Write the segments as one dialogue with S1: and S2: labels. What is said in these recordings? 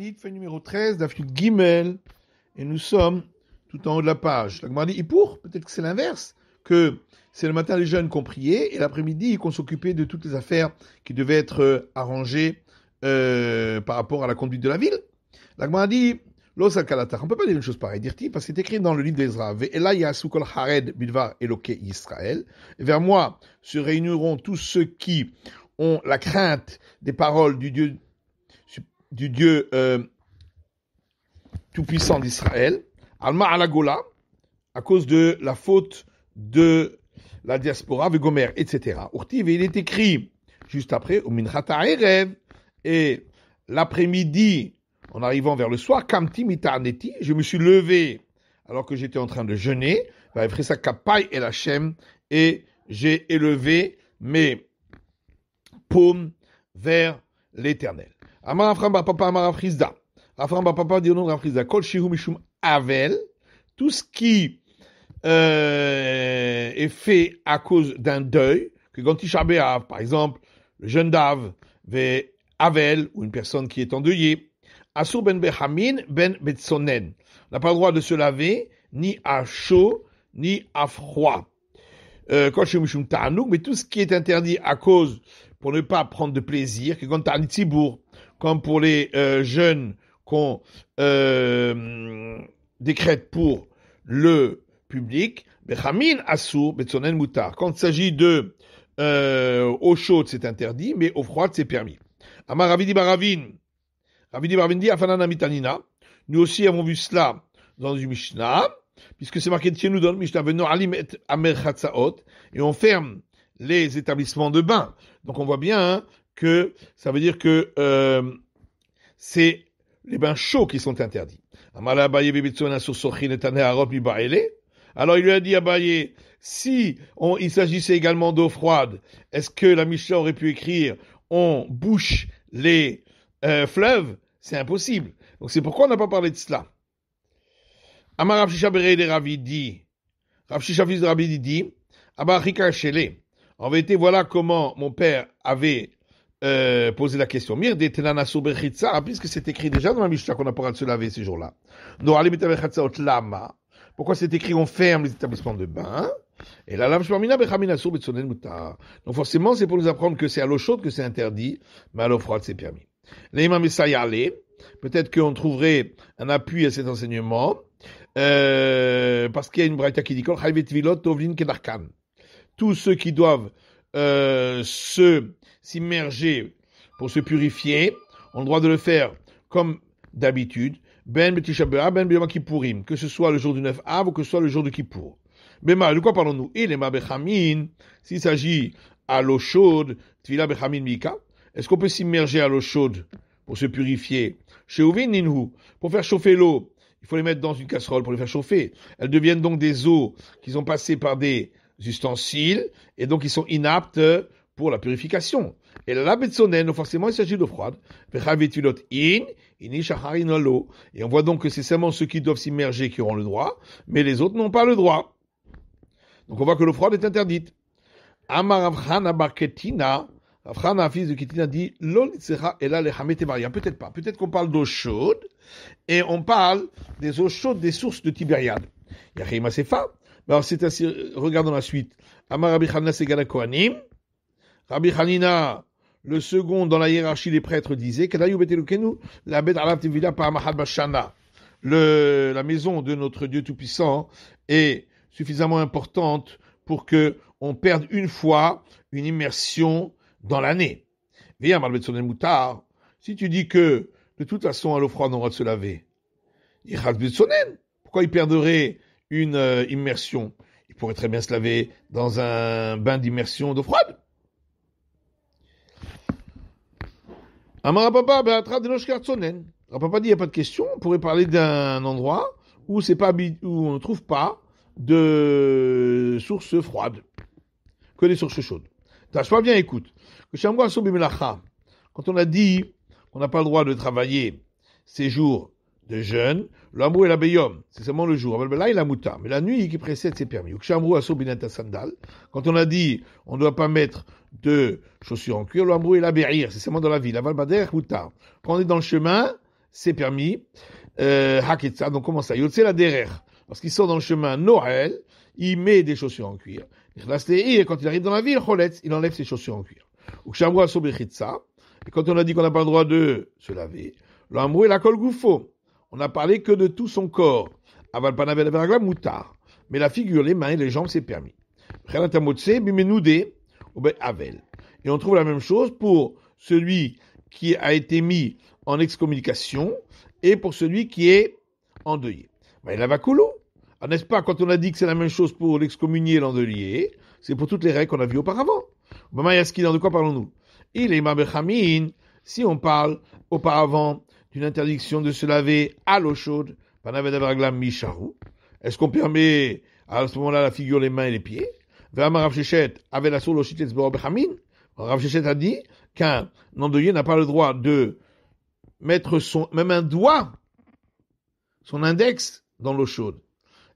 S1: traité numéro 13, Gimel, et nous sommes tout en haut de la page. La dit, il pour, peut-être que c'est l'inverse, que c'est le matin les jeunes qu'on prié, et l'après-midi qu'on s'occupait de toutes les affaires qui devaient être euh, arrangées euh, par rapport à la conduite de la ville. La dit, on ne peut pas dire une chose pareille, dire parce que c'est écrit dans le livre d'Ezra. a Israël. Vers moi se réuniront tous ceux qui ont la crainte des paroles du Dieu du Dieu euh, Tout-Puissant d'Israël, Alma Gola, à cause de la faute de la diaspora, Gomer, etc. Urtiv, il est écrit juste après, au Minchata Erev, et l'après-midi, en arrivant vers le soir, Kamti je me suis levé alors que j'étais en train de jeûner, bah, Kapai et et j'ai élevé mes paumes vers l'éternel. Amar Afram Papa Amar Afrizda. Afram Papa dit au nom de Afrizda. Kol Shihu Mishum Avel. Tout ce qui euh, est fait à cause d'un deuil, que quand av par exemple, le jeune d'Ave, Avel, ou une personne qui est endeuillée, Asur ben Behamin ben Betsonen. n'a pas le droit de se laver, ni à chaud, ni à froid. Euh, mais tout ce qui est interdit à cause, pour ne pas prendre de plaisir, que quand comme pour les euh, jeunes qu'on euh, décrète pour le public, Quand il s'agit de euh, eau chaude, c'est interdit, mais eau froide, c'est permis. Ravidi dit Mitanina. Nous aussi avons vu cela dans une Mishnah, puisque c'est marqué Tien nous donne Mishnah, Alim et Amer et on ferme les établissements de bain. Donc on voit bien hein, que ça veut dire que euh, c'est les bains chauds qui sont interdits. Alors il lui a dit Baye, si il s'agissait également d'eau froide, est-ce que la Mishnah aurait pu écrire on bouche les euh, fleuves C'est impossible. Donc c'est pourquoi on n'a pas parlé de cela. de dit, de dit, En vérité, voilà comment mon père avait euh, poser la question. Mir hein, puisque c'est écrit déjà dans la Mishnah qu'on droit de se laver ces jours-là. Pourquoi c'est écrit on ferme les établissements de bain et la lame Donc forcément, c'est pour nous apprendre que c'est à l'eau chaude que c'est interdit, mais à l'eau froide c'est permis. Peut-être qu'on trouverait un appui à cet enseignement, euh, parce qu'il y a une braïta qui dit tous ceux qui doivent euh, se s'immerger, pour se purifier, ont le droit de le faire comme d'habitude, ben ben Kippourim, que ce soit le jour du 9 av ou que ce soit le jour du Kippour. Bema, de quoi parlons-nous Il est s'il s'agit à l'eau chaude, est-ce qu'on peut s'immerger à l'eau chaude pour se purifier pour faire chauffer l'eau, il faut les mettre dans une casserole pour les faire chauffer. Elles deviennent donc des eaux qui ont passé par des ustensiles, et donc ils sont inaptes pour la purification. Et la donc forcément, il s'agit d'eau froide. Et on voit donc que c'est seulement ceux qui doivent s'immerger qui auront le droit, mais les autres n'ont pas le droit. Donc on voit que l'eau froide est interdite. Amar Avrana, fils de ketina dit Peut-être pas. Peut-être qu'on parle d'eau chaude et on parle des eaux chaudes des sources de Tibériade. Yachim Asefa, alors bah, c'est ainsi, regardons la suite. Amar Rabbi Hanina Segala Rabbi Hanina, le second dans la hiérarchie des prêtres, disait la le, la maison de notre Dieu Tout-Puissant est suffisamment importante pour que on perde une fois une immersion dans l'année. Si tu dis que de toute façon à froide, on va se laver, pourquoi il perdrait une euh, immersion. Il pourrait très bien se laver dans un bain d'immersion d'eau froide. Amarapapa, ben, Papa, dit, il n'y a pas de question. On pourrait parler d'un endroit où, c'est pas, où on ne trouve pas de sources froides, que des sources chaudes. tâche pas, bien, écoute. Quand on a dit qu'on n'a pas le droit de travailler ces jours de jeûne, l'amour et la beyom, c'est seulement le jour. Là, il a mouta. Mais la nuit qui précède, c'est permis. Quand on a dit, on ne doit pas mettre de chaussures en cuir, l'amour et la c'est seulement dans la ville. La mouta. Quand on est dans le chemin, c'est permis. Euh, haketsa, donc comment ça? C'est la derer. Lorsqu'il sort dans le chemin Noël, il met des chaussures en cuir. Et quand il arrive dans la ville, il enlève ses chaussures en cuir. Et quand on a dit qu'on n'a pas le droit de se laver, l'amour et la kol on n'a parlé que de tout son corps. moutard. Mais la figure, les mains et les jambes, c'est permis. Ben et on trouve la même chose pour celui qui a été mis en excommunication et pour celui qui est endeuillé. Il a ah, n'est-ce pas quand on a dit que c'est la même chose pour l'excommunié et l'endeuillé C'est pour toutes les règles qu'on a vues auparavant. de quoi parlons-nous Il est Mabechamin, si on parle auparavant une interdiction de se laver à l'eau chaude, est-ce qu'on permet à ce moment-là la figure, les mains et les pieds Rav Shechet avait la Rav a dit qu'un endeuillé n'a pas le droit de mettre son, même un doigt, son index dans l'eau chaude.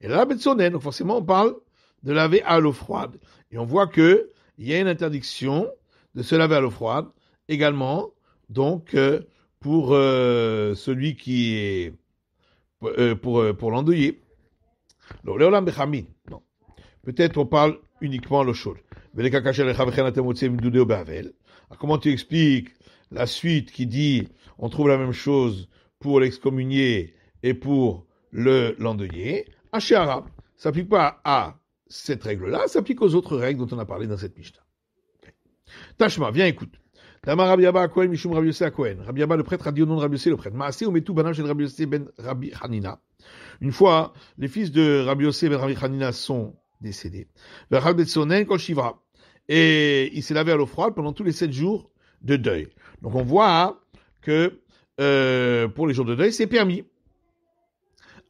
S1: Et là, donc forcément, on parle de laver à l'eau froide. Et on voit que il y a une interdiction de se laver à l'eau froide également, donc, euh, pour euh, celui qui est euh, pour, euh, pour, Non. Peut-être on parle uniquement le chaud. Comment tu expliques la suite qui dit on trouve la même chose pour l'excommunié et pour le l'endeuillé Hachara, ça s'applique pas à cette règle-là, ça s'applique aux autres règles dont on a parlé dans cette Mishnah. Tachma, viens écoute. Tama Rabbi Abba Mishum Rabbi Yossé Rabbi Abba, le prêtre, a dit au nom de Rabbi Yossé, le prêtre. Maasé ou Metou Banam Rabbi Yossé ben Rabbi Hanina. Une fois, les fils de Rabbi Yossé ben Rabbi Hanina sont décédés. Rabbi Sonen Shiva. Et il s'est lavé à l'eau froide pendant tous les sept jours de deuil. Donc on voit que euh, pour les jours de deuil, c'est permis.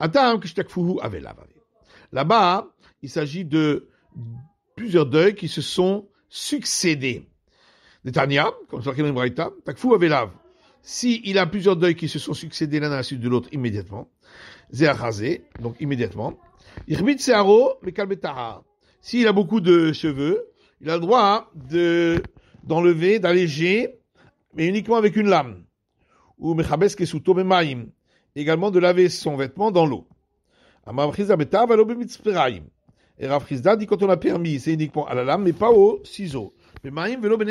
S1: Atam Là-bas, il s'agit de plusieurs deuils qui se sont succédés comme Si il a plusieurs deuils qui se sont succédés l'un à la suite de l'autre immédiatement, Zéachazé, donc immédiatement, S'il a beaucoup de cheveux, il a le droit de, d'enlever, d'alléger, mais uniquement avec une lame. Ou Mechabes Kesuto Également de laver son vêtement dans l'eau. Amavrizda Betav, Et Rafrizda dit quand on a permis, c'est uniquement à la lame, mais pas au ciseau. Ben ben ben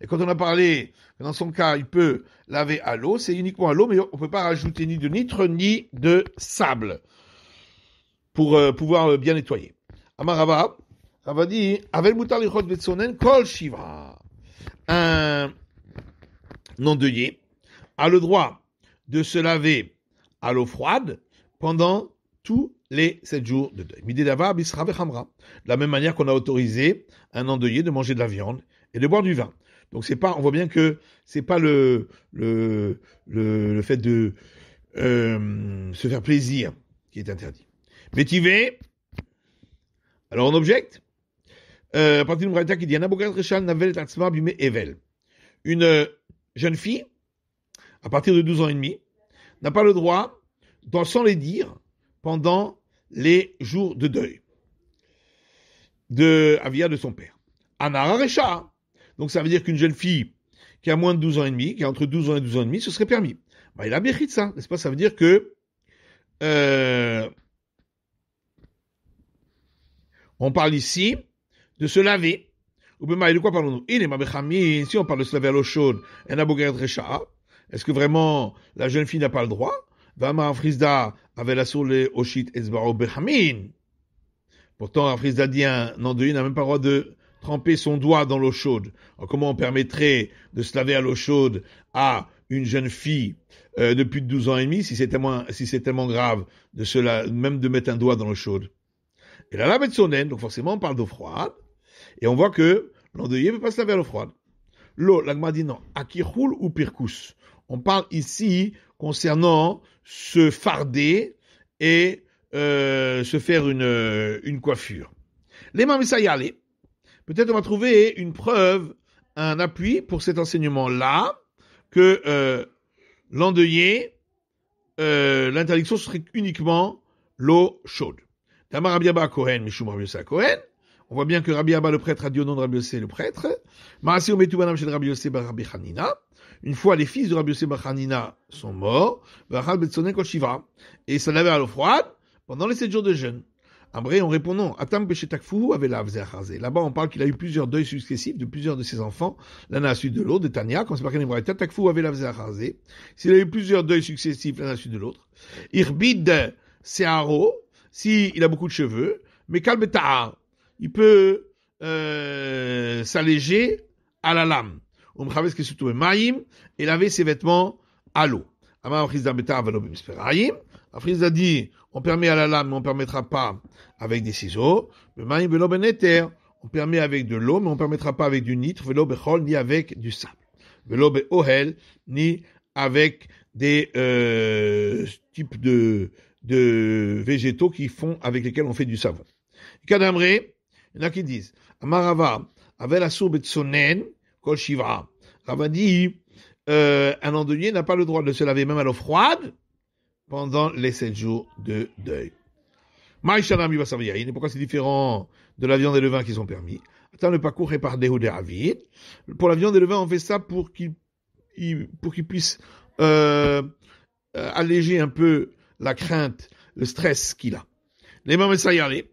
S1: Et quand on a parlé, dans son cas, il peut laver à l'eau, c'est uniquement à l'eau, mais on ne peut pas rajouter ni de nitre ni de sable pour euh, pouvoir euh, bien nettoyer. Amarava, dit, Kol Shiva. Un endeuillé a le droit de se laver à l'eau froide pendant tous les sept jours de deuil. Midi De la même manière qu'on a autorisé un endeuillé de manger de la viande et de boire du vin. Donc c'est pas, on voit bien que c'est pas le, le, le, fait de euh, se faire plaisir qui est interdit. Métivé, alors on objecte. Euh, à partir du qui dit Navel Une euh, jeune fille, à partir de 12 ans et demi, n'a pas le droit, sans les dire, pendant les jours de deuil de Avia de son père. Anara Recha. Donc ça veut dire qu'une jeune fille qui a moins de 12 ans et demi, qui a entre 12 ans et 12 ans et demi, ce serait permis. Bah, il a mérite ça, n'est-ce pas Ça veut dire que euh, on parle ici de se laver. Ou de quoi parlons-nous Il si on parle de se laver à l'eau chaude, Recha. Est-ce que vraiment la jeune fille n'a pas le droit Vama frisda avait la soule Oshit Esbaro Bechamin. Pourtant, frisda dit un Nandouin n'a même pas le droit de tremper son doigt dans l'eau chaude. comment on permettrait de se laver à l'eau chaude à une jeune fille depuis de 12 ans et demi si c'est tellement, si tellement grave de cela, même de mettre un doigt dans l'eau chaude Et là, la Betsonen, donc forcément, on parle d'eau froide. Et on voit que l'endeuillé ne peut pas se laver à l'eau froide. L'eau, l'agma dit non. ou pirkus. On parle ici concernant se farder et euh, se faire une, euh, une coiffure. Les ça y aller. Peut-être on va trouver une preuve, un appui pour cet enseignement-là, que euh, l'endeuillé, euh, l'interdiction serait uniquement l'eau chaude. Tamar Cohen, Mishum Cohen. On voit bien que Rabbi Abba le prêtre a dit au nom de Rabbi le prêtre. chez Rabbi une fois les fils de Rabbi Yosef sont morts, ben et ça l'avait à l'eau froide pendant les sept jours de jeûne. Après, en répondant, Atam avait la Là-bas, on parle qu'il a eu plusieurs deuils successifs de plusieurs de ses enfants, l'un à la suite de l'autre, de Tania, comme c'est marqué dans Takfuhu avait la S'il a eu plusieurs deuils successifs l'un à la suite de l'autre, Irbid Searo, s'il a beaucoup de cheveux, mais Kalbetahar, il peut euh, s'alléger à la lame et laver ses vêtements à l'eau. Afriz a dit, on permet à la lame, mais on permettra pas avec des ciseaux. Ben on permet avec de l'eau, mais on permettra pas avec du nitre, ben ni avec du sable. Ben ni avec des euh, types de, de végétaux qui font, avec lesquels on fait du savon. Kadamré, il y en a qui disent, Amarava, avec la soupe de sonen, Kol Shivra. dit, euh, un endeuillé n'a pas le droit de se laver même à l'eau froide pendant les sept jours de deuil. Et pourquoi c'est différent de la viande et le vin qui sont permis Attends le parcours est par David. Pour la viande et le vin, on fait ça pour qu'il pour euh, euh, alléger un peu la crainte, le stress qu'il a. Les aller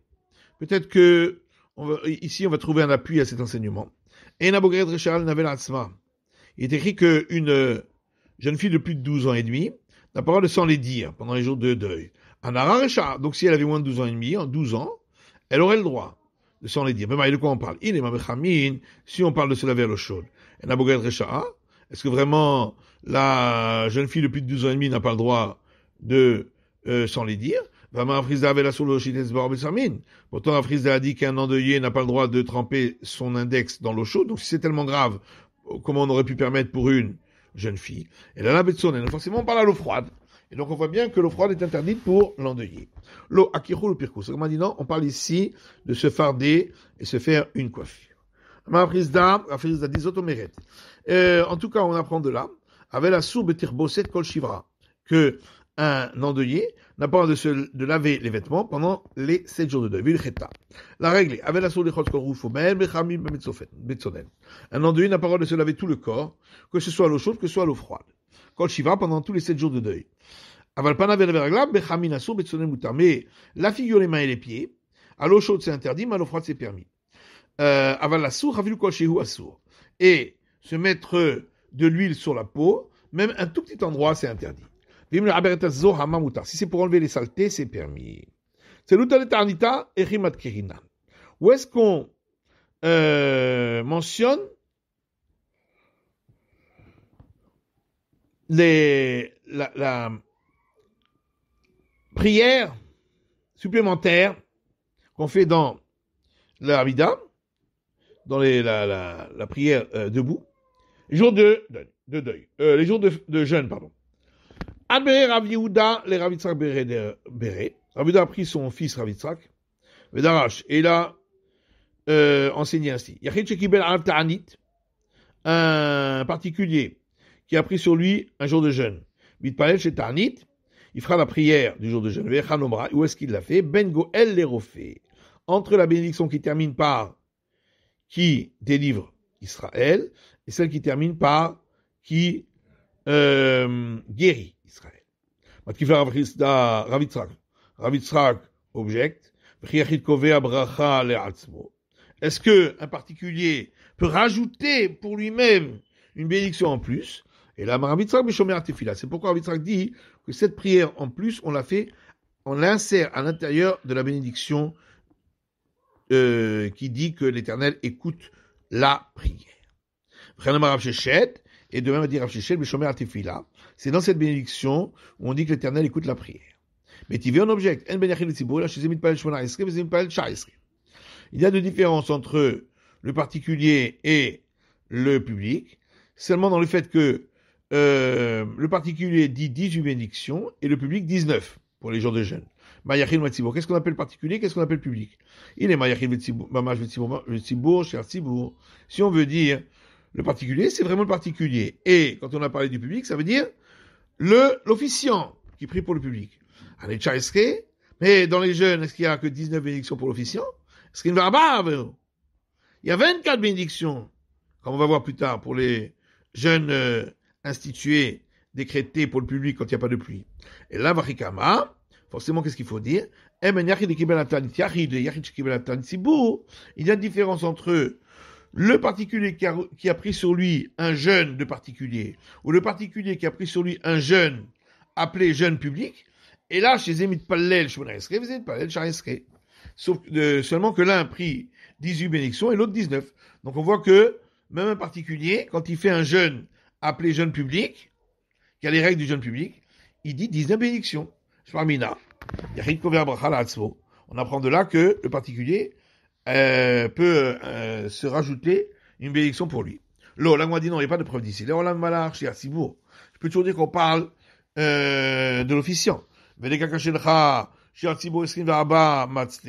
S1: peut-être que on va, ici on va trouver un appui à cet enseignement. Il est écrit qu'une euh, jeune fille de plus de 12 ans et demi n'a pas le droit de s'en les dire pendant les jours de deuil. Donc si elle avait moins de 12 ans et demi, en 12 ans, elle aurait le droit de s'en les dire. Mais de quoi on parle Il est si on parle de cela vers le chaud. Est-ce que vraiment la jeune fille de plus de 12 ans et demi n'a pas le droit de euh, les dire ben, Pourtant, Afrizda a dit qu'un endeuillé n'a pas le droit de tremper son index dans l'eau chaude, donc si c'est tellement grave, euh, comment on aurait pu permettre pour une jeune fille Et a la donc forcément, on parle à l'eau froide. Et donc, on voit bien que l'eau froide est interdite pour l'endeuillé. L'eau akirou le C'est Comme on dit, non, on parle ici de se farder et se faire une coiffure. Afrizda, a dit En tout cas, on apprend de là, avec la sourbe tirbosset kol shivra, que un endeuillé n'a pas de, se, de laver les vêtements pendant les 7 jours de deuil. La règle Un endeuillé n'a pas le de se laver tout le corps, que ce soit à l'eau chaude, que ce soit à l'eau froide. Quand Shiva pendant tous les 7 jours de deuil. Mais la figure, les mains et les pieds, à l'eau chaude c'est interdit, mais à l'eau froide c'est permis. Euh, et se mettre de l'huile sur la peau, même un tout petit endroit c'est interdit. Si c'est pour enlever les saletés, c'est permis. C'est et Où est-ce qu'on euh, mentionne la, prière supplémentaire qu'on fait dans la dans les, la, prière euh, debout, les jours euh, les jours de jeûne, pardon. Adbere Rav Yehuda, les Rav Yitzhak Béré. Euh, a pris son fils Rav et il a euh, enseigné ainsi. Yachid Shekibel al Ta'anit, un particulier qui a pris sur lui un jour de jeûne. Bitpalel chez Ta'anit, il fera la prière du jour de jeûne. où est-ce qu'il l'a fait Ben Goel Entre la bénédiction qui termine par qui délivre Israël et celle qui termine par qui euh, guérit. Est-ce que un particulier peut rajouter pour lui-même une bénédiction en plus Et là, c'est pourquoi Ravitrak dit que cette prière en plus, on la fait, on l'insère à l'intérieur de la bénédiction euh, qui dit que l'Éternel écoute la prière. Et de même, dit bishomer là. c'est dans cette bénédiction où on dit que l'Éternel écoute la prière. Mais tu un objet. Il y a deux différences entre le particulier et le public, seulement dans le fait que euh, le particulier dit 18 bénédictions et le public 19 pour les jours de jeûne. Mayachin Vetsibour. Qu'est-ce qu'on appelle particulier Qu'est-ce qu'on appelle public Il est Mayachin Vetsibour, Mamash Si on veut dire le particulier, c'est vraiment le particulier. Et quand on a parlé du public, ça veut dire le l'officiant qui prie pour le public. mais dans les jeunes, est-ce qu'il n'y a que 19 bénédictions pour l'officiant Est-ce qu'il ne va pas Il y a 24 bénédictions, comme on va voir plus tard, pour les jeunes euh, institués, décrétés pour le public quand il n'y a pas de pluie. Et là, Varikama, forcément, qu'est-ce qu'il faut dire eh ben, Il y a une différence entre eux, le particulier qui a, pris sur lui un jeune de particulier, ou le particulier qui a pris sur lui un jeune appelé jeune public, et là, chez Zemit Pallel, je vous êtes Pallel, Sauf de euh, seulement que l'un a pris 18 bénédictions et l'autre 19. Donc on voit que même un particulier, quand il fait un jeune appelé jeune public, qui a les règles du jeune public, il dit 19 bénédictions. On apprend de là que le particulier euh, peut euh, se rajouter une bénédiction pour lui. là, moi, dit non, il n'y a pas de preuve d'ici. L'Olam Malach, chez Asibour. Je peux toujours dire qu'on parle euh, de l'officiant. chez Asibour, Esrim Varaba, Matzte.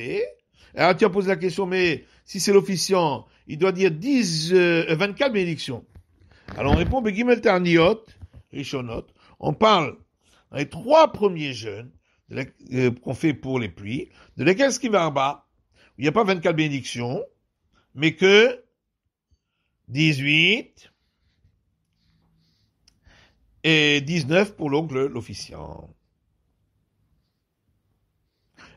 S1: Alors tu as posé la question, mais si c'est l'officiant, il doit dire 10, euh, 24 bénédictions. Alors on répond, Begimel Tarniot, Rishonot. On parle les trois premiers jeûnes euh, qu'on fait pour les pluies, de lesquels Esrim Varaba, il n'y a pas 24 bénédictions, mais que 18 et 19 pour l'oncle, l'officiant.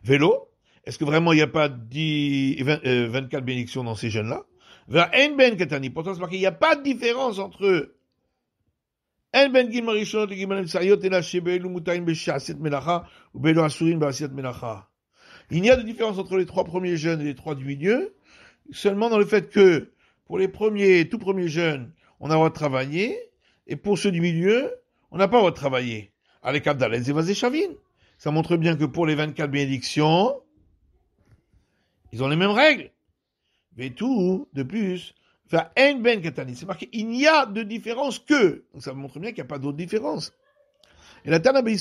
S1: Vélo, est-ce que vraiment il n'y a pas 10, 24 bénédictions dans ces jeunes-là Ben pourtant c'est il n'y a pas de différence entre eux. Il n'y a de différence entre les trois premiers jeunes et les trois du milieu, seulement dans le fait que pour les premiers, tout premiers jeunes, on a le travailler, et pour ceux du milieu, on n'a pas le droit de travailler. Allez, Abdalez et Vazé Chavine. Ça montre bien que pour les 24 bénédictions, ils ont les mêmes règles. Mais tout, de plus, ça en ben katani. C'est marqué, il n'y a de différence que. ça montre bien qu'il n'y a pas d'autre différence. Et la Donc il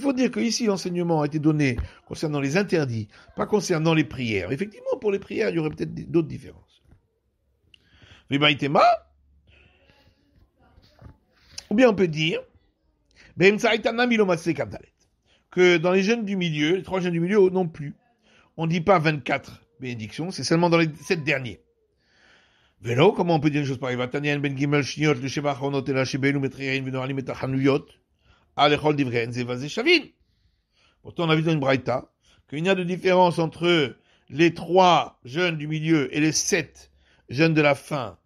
S1: faut dire que ici l'enseignement a été donné concernant les interdits, pas concernant les prières. Effectivement, pour les prières, il y aurait peut-être d'autres différences. Ou bien on peut dire que dans les jeunes du milieu, les trois jeunes du milieu non plus, on ne dit pas 24 bénédictions, c'est seulement dans les sept derniers. Vélo, comment on peut dire une chose pareille ben et la Pourtant, on a vu dans une braïta qu'il n'y a de différence entre les trois jeunes du milieu et les sept jeunes de la fin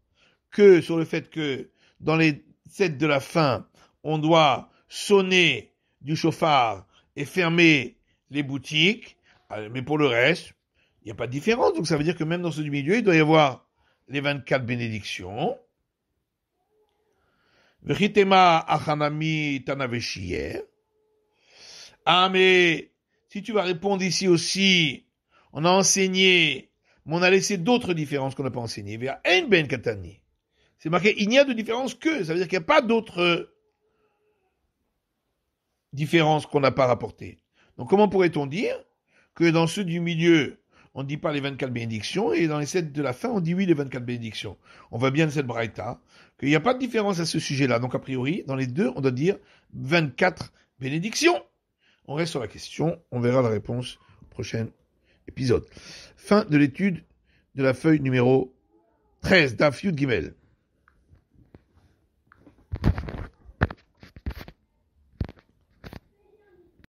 S1: que sur le fait que dans les sept de la fin, on doit sonner du chauffard et fermer les boutiques, ah, mais pour le reste, il n'y a pas de différence. Donc ça veut dire que même dans ceux du milieu, il doit y avoir les 24 bénédictions. Vechitema achanami tanaveshiye. Ah, mais si tu vas répondre ici aussi, on a enseigné, mais on a laissé d'autres différences qu'on n'a pas enseignées. ben katani. C'est marqué, il n'y a de différence que, ça veut dire qu'il n'y a pas d'autres différences qu'on n'a pas rapportées. Donc comment pourrait-on dire que dans ceux du milieu, on ne dit pas les 24 bénédictions, et dans les 7 de la fin, on dit oui les 24 bénédictions. On voit bien de cette braille-là qu'il n'y a pas de différence à ce sujet-là. Donc a priori, dans les deux, on doit dire 24 bénédictions. On reste sur la question, on verra la réponse au prochain épisode. Fin de l'étude de la feuille numéro 13 d'Afiud Gimel.